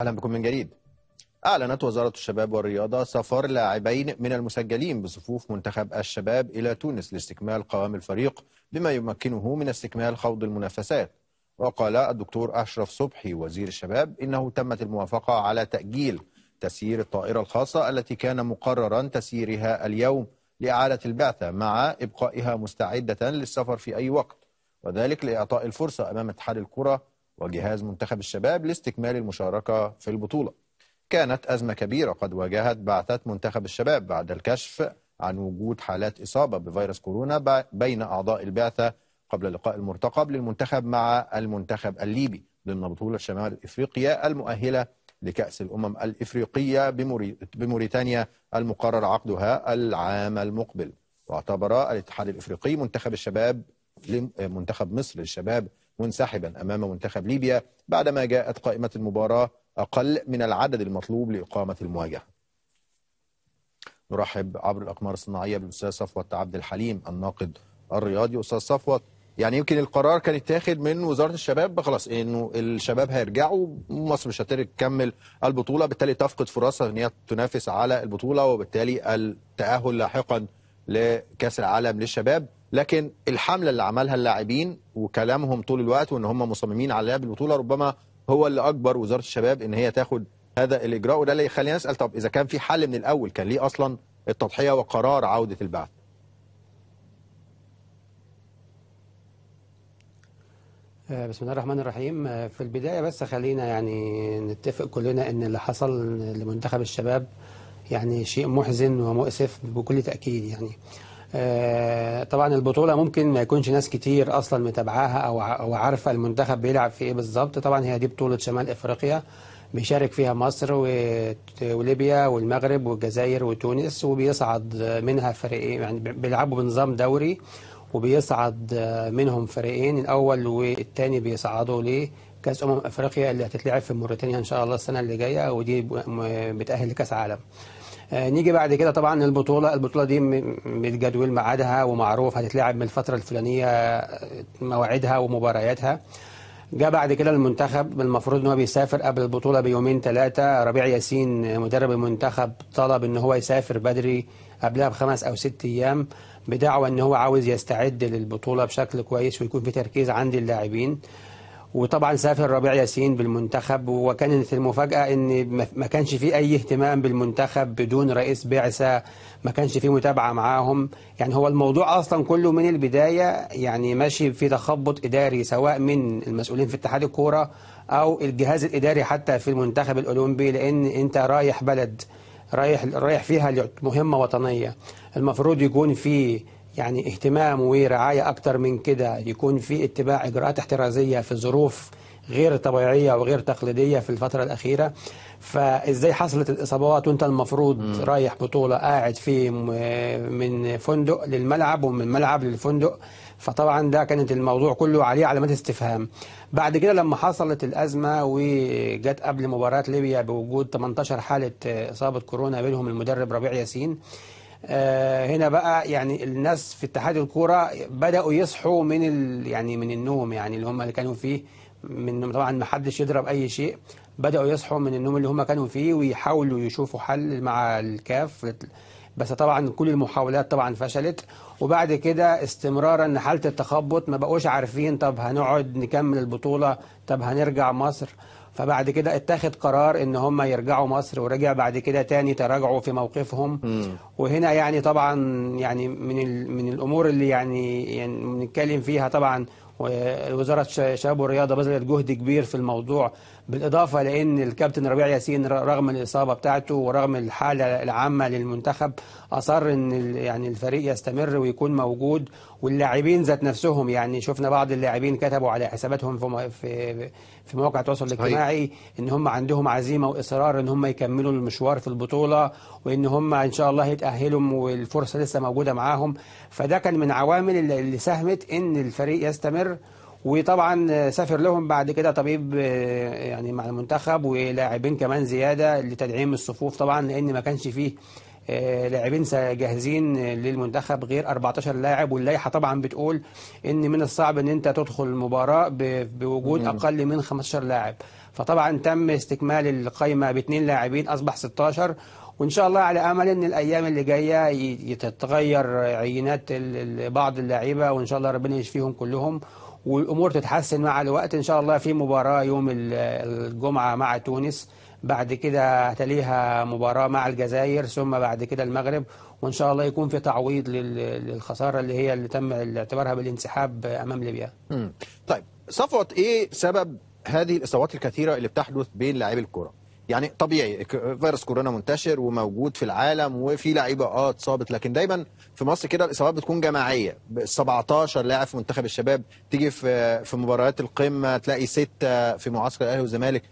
اهلا بكم من جديد اعلنت وزاره الشباب والرياضه سفر لاعبين من المسجلين بصفوف منتخب الشباب الى تونس لاستكمال قوام الفريق بما يمكنه من استكمال خوض المنافسات وقال الدكتور اشرف صبحي وزير الشباب انه تمت الموافقه على تاجيل تسيير الطائره الخاصه التي كان مقررا تسييرها اليوم لاعاده البعثه مع ابقائها مستعده للسفر في اي وقت وذلك لاعطاء الفرصه امام اتحاد الكره وجهاز منتخب الشباب لاستكمال المشاركة في البطولة كانت أزمة كبيرة قد واجهت بعثة منتخب الشباب بعد الكشف عن وجود حالات إصابة بفيروس كورونا بين أعضاء البعثة قبل اللقاء المرتقب للمنتخب مع المنتخب الليبي ضمن بطولة شمال إفريقيا المؤهلة لكأس الأمم الإفريقية بموريتانيا المقرر عقدها العام المقبل واعتبر الاتحاد الإفريقي منتخب الشباب منتخب مصر للشباب منسحبا أمام منتخب ليبيا بعدما جاءت قائمة المباراة أقل من العدد المطلوب لإقامة المواجهة نرحب عبر الأقمار الصناعية بالأستاذ صفوت عبد الحليم الناقد الرياضي أستاذ صفوت يعني يمكن القرار كان اتاخد من وزاره الشباب خلاص انه الشباب هيرجعوا مصر مش هتكمل البطوله بالتالي تفقد فرصها ان هي تنافس على البطوله وبالتالي التاهل لاحقا لكاس العالم للشباب لكن الحمله اللي عملها اللاعبين وكلامهم طول الوقت وان هم مصممين على لعب البطوله ربما هو اللي اجبر وزاره الشباب ان هي تاخد هذا الاجراء وده اللي يخلينا نسال طب اذا كان في حل من الاول كان ليه اصلا التضحيه وقرار عوده البعث آه، بسم الله الرحمن الرحيم آه، في البدايه بس خلينا يعني نتفق كلنا ان اللي حصل لمنتخب الشباب يعني شيء محزن ومؤسف بكل تاكيد يعني آه، طبعا البطولة ممكن ما يكونش ناس كتير أصلا متابعاها أو عارفة المنتخب بيلعب في إيه بالظبط طبعا هي دي بطولة شمال إفريقيا بيشارك فيها مصر وليبيا والمغرب والجزائر وتونس وبيصعد منها فريقين يعني بيلعبوا بنظام دوري وبيصعد منهم فريقين الأول والثاني بيصعدوا لكأس أمم أفريقيا اللي هتتلعب في موريتانيا إن شاء الله السنة اللي جاية ودي بتأهل لكأس عالم آه، نيجي بعد كده طبعا البطوله البطوله دي بالجدول ميعادها ومعروف هتتلعب من الفتره الفلانيه آه، مواعيدها ومبارياتها جاء بعد كده المنتخب المفروض ان هو بيسافر قبل البطوله بيومين ثلاثه ربيع ياسين آه، مدرب المنتخب طلب ان هو يسافر بدري قبلها بخمس او ست ايام بدعوى ان هو عاوز يستعد للبطوله بشكل كويس ويكون في تركيز عند اللاعبين وطبعا سافر ربيع ياسين بالمنتخب وكانت المفاجاه ان ما كانش في اي اهتمام بالمنتخب بدون رئيس بعثه ما كانش في متابعه معاهم يعني هو الموضوع اصلا كله من البدايه يعني ماشي في تخبط اداري سواء من المسؤولين في اتحاد الكوره او الجهاز الاداري حتى في المنتخب الاولمبي لان انت رايح بلد رايح رايح فيها مهمه وطنيه المفروض يكون في يعني اهتمام ورعاية أكتر من كده يكون في اتباع إجراءات احترازية في ظروف غير طبيعية وغير تقليدية في الفترة الأخيرة فإزاي حصلت الإصابات وأنت المفروض م. رايح بطولة قاعد في من فندق للملعب ومن الملعب للفندق فطبعا ده كانت الموضوع كله عليه علامات استفهام بعد كده لما حصلت الأزمة وجت قبل مباراة ليبيا بوجود 18 حالة إصابة كورونا بينهم المدرب ربيع ياسين آه، هنا بقى يعني الناس في اتحاد الكوره بداوا يصحوا من ال يعني من النوم يعني اللي هم اللي كانوا فيه من طبعا ما حدش يضرب اي شيء بداوا يصحوا من النوم اللي هم كانوا فيه ويحاولوا يشوفوا حل مع الكاف بس طبعا كل المحاولات طبعا فشلت وبعد كده استمرارا حاله التخبط ما بقوش عارفين طب هنقعد نكمل البطوله طب هنرجع مصر فبعد كده اتخذ قرار ان هم يرجعوا مصر ورجع بعد كده تاني تراجعوا في موقفهم مم. وهنا يعني طبعا يعني من من الامور اللي يعني, يعني بنتكلم فيها طبعا وزاره الشباب والرياضه بذلت جهد كبير في الموضوع بالإضافة لأن الكابتن ربيع ياسين رغم الإصابة بتاعته ورغم الحالة العامة للمنتخب أصر أن يعني الفريق يستمر ويكون موجود واللاعبين ذات نفسهم يعني شفنا بعض اللاعبين كتبوا على حساباتهم في في مواقع التواصل الاجتماعي ان هم عندهم عزيمه واصرار ان هم يكملوا المشوار في البطوله وان هم ان شاء الله يتاهلوا والفرصه لسه موجوده معاهم فده كان من عوامل اللي ساهمت ان الفريق يستمر وطبعا سافر لهم بعد كده طبيب يعني مع المنتخب ولاعبين كمان زياده لتدعيم الصفوف طبعا لان ما كانش فيه آه، لاعبين جاهزين للمنتخب غير 14 لاعب واللائحه طبعا بتقول ان من الصعب ان انت تدخل المباراه بوجود اقل من 15 لاعب فطبعا تم استكمال القايمه باثنين لاعبين اصبح 16 وان شاء الله على امل ان الايام اللي جايه تتغير عينات بعض اللعيبه وان شاء الله ربنا يشفيهم كلهم والامور تتحسن مع الوقت ان شاء الله في مباراه يوم الجمعه مع تونس بعد كده تليها مباراه مع الجزائر ثم بعد كده المغرب وان شاء الله يكون في تعويض للخساره اللي هي اللي تم اعتبارها بالانسحاب امام ليبيا. طيب صفوه ايه سبب هذه الاصابات الكثيره اللي بتحدث بين لاعبي الكره؟ يعني طبيعي فيروس كورونا منتشر وموجود في العالم وفي لعيبه اه اتصابت لكن دايما في مصر كده الاصابات بتكون جماعيه 17 لاعب في منتخب الشباب تيجي في في مباريات القمه تلاقي سته في معسكر الاهلي والزمالك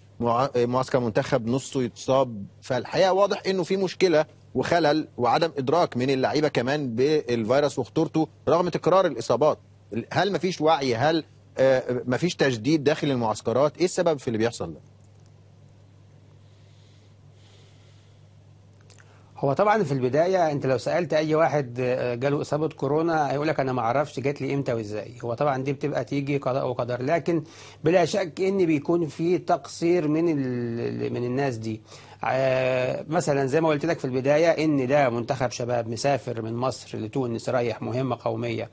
معسكر منتخب نصه يتصاب فالحقيقه واضح انه في مشكله وخلل وعدم ادراك من اللعيبه كمان بالفيروس وخطورته رغم تكرار الاصابات هل مفيش وعي هل آه، مفيش تجديد داخل المعسكرات ايه السبب في اللي بيحصل ده هو طبعا في البدايه انت لو سالت اي واحد آه، جاله اصابه كورونا هيقول لك انا ما اعرفش جات لي امتى وازاي هو طبعا دي بتبقى تيجي قضاء وقدر لكن بلا شك ان بيكون في تقصير من من الناس دي آه، مثلا زي ما قلت لك في البدايه ان ده منتخب شباب مسافر من مصر لتونس رايح مهمه قوميه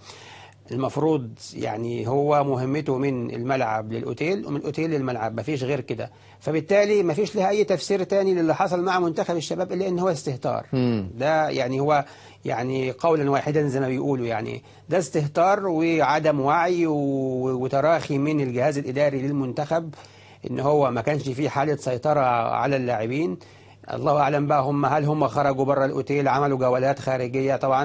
المفروض يعني هو مهمته من الملعب للأوتيل ومن الأوتيل للملعب مفيش غير كده فبالتالي مفيش لها أي تفسير تاني للي حصل مع منتخب الشباب إلا إن هو استهتار ده يعني هو يعني قولا واحدا زي ما بيقولوا يعني ده استهتار وعدم وعي وتراخي من الجهاز الإداري للمنتخب إن هو ما كانش فيه حالة سيطرة على اللاعبين الله اعلم بقى هم هل هم خرجوا بره الاوتيل عملوا جولات خارجيه طبعا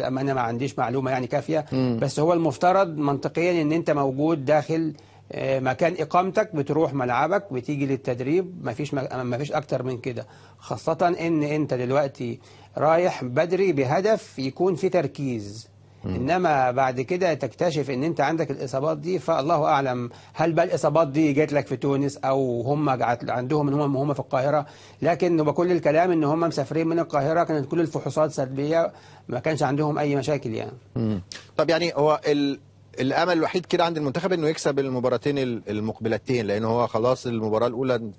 انا ما عنديش معلومه يعني كافيه مم. بس هو المفترض منطقيا ان انت موجود داخل آه، مكان اقامتك بتروح ملعبك بتيجي للتدريب ما فيش ما فيش اكتر من كده خاصه ان انت دلوقتي رايح بدري بهدف يكون في تركيز إنما بعد كده تكتشف إن أنت عندك الإصابات دي فالله أعلم هل بقى الإصابات دي جت لك في تونس أو هم عندهم إن هم هم في القاهرة لكن بكل الكلام إن هم مسافرين من القاهرة كانت كل الفحوصات سلبية ما كانش عندهم أي مشاكل يعني مم. طب يعني هو ال... الامل الوحيد كده عند المنتخب انه يكسب المباراتين المقبلتين لان هو خلاص المباراه الاولى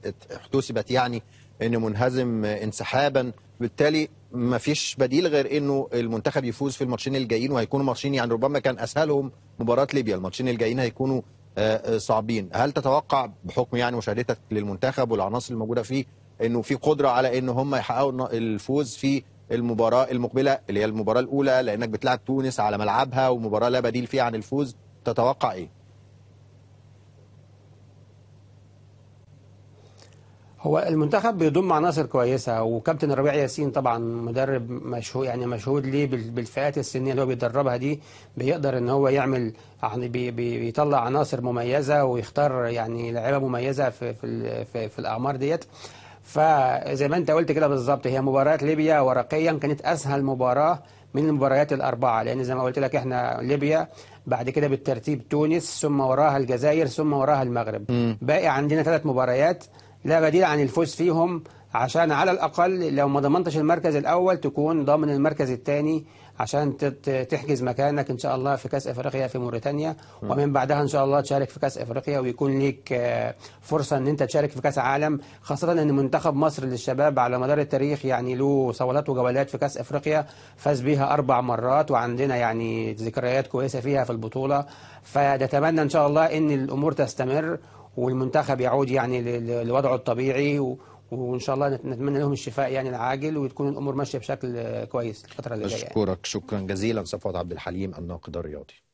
احتسبت يعني انه منهزم انسحابا بالتالي ما فيش بديل غير انه المنتخب يفوز في الماتشين الجايين وهيكونوا ماتشين يعني ربما كان اسهلهم مباراه ليبيا الماتشين الجايين هيكونوا آه، آه، صعبين هل تتوقع بحكم يعني مشاهدتك للمنتخب والعناصر الموجوده فيه انه في قدره على ان هم يحققوا الفوز في المباراه المقبله اللي هي المباراه الاولى لانك بتلعب تونس على ملعبها ومباراه لا بديل فيها عن الفوز تتوقع ايه هو المنتخب بيضم عناصر كويسه وكابتن ربيع ياسين طبعا مدرب مشهور يعني مشهود ليه بالفئات السنيه اللي هو بيدربها دي بيقدر ان هو يعمل يعني بي بيطلع عناصر مميزه ويختار يعني لعيبه مميزه في في في, في الاعمار ديت فزي ما انت قلت كده بالظبط هي مباراه ليبيا ورقيا كانت اسهل مباراه من المباريات الاربعه لان زي ما قلت لك احنا ليبيا بعد كده بالترتيب تونس ثم وراها الجزائر ثم وراها المغرب باقي عندنا ثلاث مباريات لا بديل عن الفوز فيهم عشان على الأقل لو ما ضمنتش المركز الأول تكون ضامن المركز الثاني عشان تحجز مكانك إن شاء الله في كأس أفريقيا في موريتانيا ومن بعدها إن شاء الله تشارك في كأس أفريقيا ويكون ليك آه، فرصة إن أنت تشارك في كأس عالم خاصة إن منتخب مصر للشباب على مدار التاريخ يعني له صولات وجولات في كأس أفريقيا فاز بيها أربع مرات وعندنا يعني ذكريات كويسة فيها في البطولة فنتمنى إن شاء الله إن الأمور تستمر والمنتخب يعود يعني لوضعه الطبيعي وان شاء الله نتمنى لهم الشفاء يعني العاجل وتكون الامور ماشيه بشكل كويس الفتره اللي جايه يعني. اشكرك شكرا جزيلا صفوت عبد الحليم الناقد الرياضي